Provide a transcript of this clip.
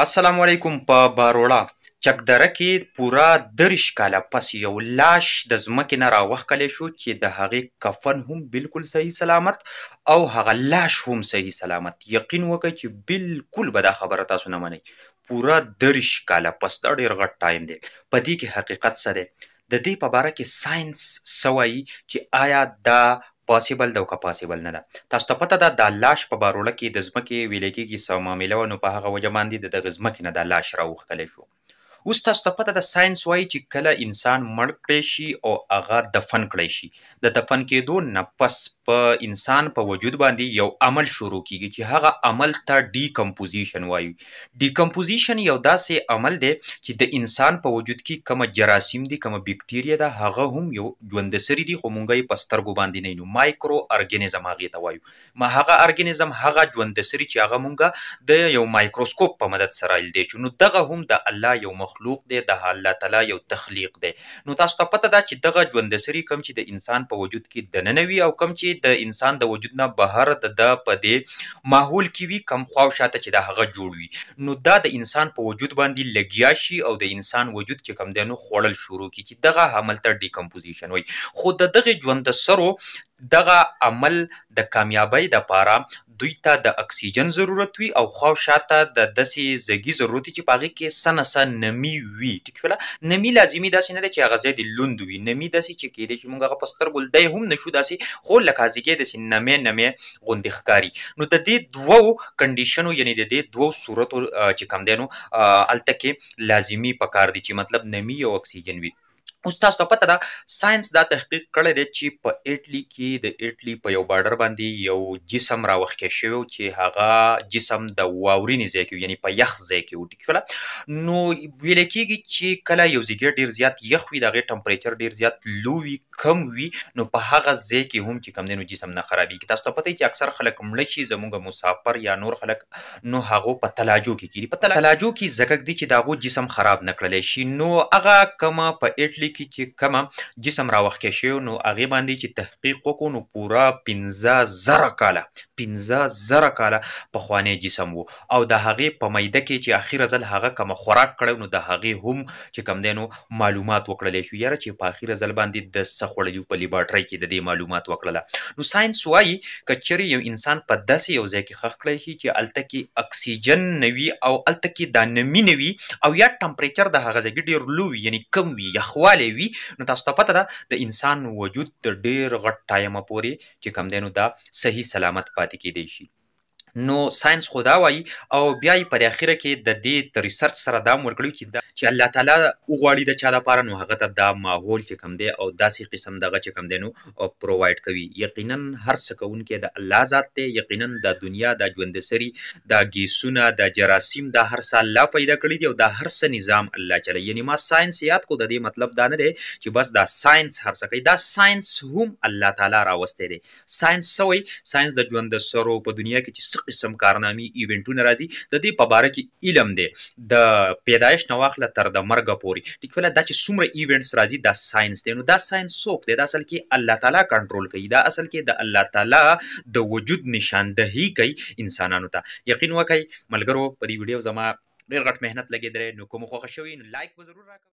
السلام علیکم په باروړه چکدره کې پورا درش کاله پس یو لاش د ځمکې نه راوخکلی شو چې د هغې کفن هم بالکل صحیح سلامت او هغه لاش هم صحیح سلامت یقین وکړئ چې بالکل به دا خبره تاسو نه منئ پورا درش کاله پس دا ډېر غټ ټایم دی په دې کې حقیقت څه دی د دې په باره کې ساينس سوایي چې آیا دا پاسیبل ده او که پاسیبل نه ده تاسو ته پته ده د لاش په باروړه کې د ځمکې ویلې کېږي څه معامله وه نو په هغه وجه باندې د دغې ځمکې نه د لاش راوښکلی شو اوس تاسو ته پته ده ساينس وایي چې کله انسان مړ کړی شي او هغه دفن کړی شي د دفن کېدو نه پس په انسان په وجود باندې یو عمل شروع کیږي چې هغه عمل ته ډیکمپوزیشن وایي ډیکمپوزیشن یو داسې عمل دی چې د انسان په وجود کې کوم جراثیم دي کوم بیکټیریا ده هغه هم یو ژوند سری دي خو مونږ یې پسترګو باندې نه نو مایکرو ارګانیزم هغه ته وایو ما هغه ارګانیزم هغه ژوند سری چې هغه مونږه د یو مایکروسکوپ په مدد سره لیدل شو نو دغه هم د الله یو مخ مخلوق دی د الله تعالی یو تخلیق دی نو تاسو ته پته ده چې دغه ژوند سری کم چې د انسان په وجود کې د ننوي او کم چې د انسان د وجود نه بهر د د پدې ماحول کې وي کم خواو شاته چې د هغه جوړ وي نو دا د انسان په وجود باندې لګیا شي او د انسان وجود چې کم دی نو خوړل شروع کی چې دغه عمل ته ډیکمپوزیشن وي خو د دغه ژوند سرو دغه عمل د کامیابی لپاره دوی ته د اکسیجن ضرورت وي او خو شاته د دسې زګي ضرورت چې پاغي کې سنسه نمی وي ټیک ولا نمی لازمی داسې نه ده چې هغه ځای د لوند وي نمی داسې چې کېدې چې مونږ هغه پستر ګل دی هم نشو داسې خو لکازګي داسې نمی نمی غوندې ښکاری نو د دې دوو کنډیشنو یعنی د دې دوو صورتو چې کم دینو التکه لازمی پکار دي چې مطلب نمی او اکسیجن وي اوس تاسو ته پته ده ساينس دا تحقیق کړی دی چې په ایټلی کې د ایټلی په یو بارډر باندې یو جسم راوخکې شوی چې هغه جسم د واورین ځای کې یعنی په یخ ځای کې وټی کړل نو ویل کېږي چې کله یو ځای ډیر زیات یخ وي دغه ټمپریچر ډیر زیات لو وي کم وي نو په هغه ځای کې هم چې کم دینو جسم نه خرابېږي تاسو ته پته چې اکثر خلک مړ شي زموږ مسافر یا نور خلک نو هغه په تلاجو کې کیږي په تلاجو کې زګک دي چې داغو جسم خراب نکړل شي نو هغه کما په ایټلی کې چې کومه جسم راوخکې شوی نو هغې باندې چې تحقیق وکړو نو پورا پنځه زره کاله پنځه زره کاله پخوانی جسم وو او د هغې په میده کې چې اخیره ځل هغه کومه خوراک کړی نو د هغې هم چې کوم دی نو معلومات وکړلی شو یاره چې په اخیره ځل باندې د څه خوړلي په لیبارټرۍ کې د دې معلومات وکړله نو ساينس وایي که چیرې یو انسان په داسې یو ځای کې خښ کړی شي چې هلته کې اکسیجن نه وي او هلته کې دا نمی نه وي او یا ټمپریچر د هغه ځای ډیر لو وي یعنی کم وي یخوالی راغلی وي نو تاسو ته پته ده د انسان وجود د ډیر غټ ټایمه پورې چې کم دی نو دا صحیح سلامت پاتې کیدی شي نو ساينس خدا وایي او بیا یې په اخیره کې د دې د ریسرچ سره دا مرګړي کې دا چې الله تعالی وګواړي د چا لپاره نو هغه ته دا ماحول چې کم دی او داسې قسم دغه چې کم دی نو پروواید کوي یقینا هر څه کوونکی د الله ذات دی یقینا د دنیا د ژوند سری د گیسونه د جراسم د هر څه الله پیدا کړی دی او د هر څه نظام الله چلی یعنی ما ساينس یاد کو د دې مطلب دا نه دی چې بس دا ساينس هر څه کوي دا ساينس هم الله تعالی راوستي دی ساينس سوی ساينس د ژوند سره په دنیا کې چې هیڅ قسم کارنامي ایونټونه راځي د دې په باره کې علم دی د پیدایش نه واخله تر د مرګ پورې ټیک ولا دا چې څومره ایونټس راځي دا ساينس دی نو دا ساينس څوک دی دا اصل کې الله تعالی کنټرول کوي دا اصل کې د الله تعالی د وجود نشاندهي کوي انسانانو ته یقین وکړئ ملګرو په دې ویډیو زما ډیر غټ مهنت لګیدل نو کوم خوښ شوی نو لایک به ضرور راکړئ